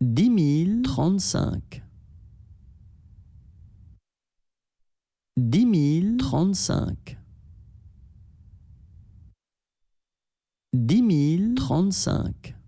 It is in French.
dix mille trente-cinq. Dix mille trente-cinq. Dix mille trente-cinq.